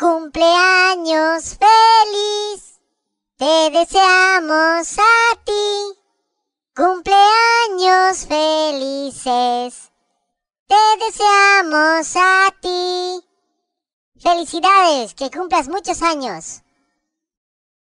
Cumpleaños feliz, te deseamos a ti. Cumpleaños felices, te deseamos a ti. Felicidades, que cumplas muchos años.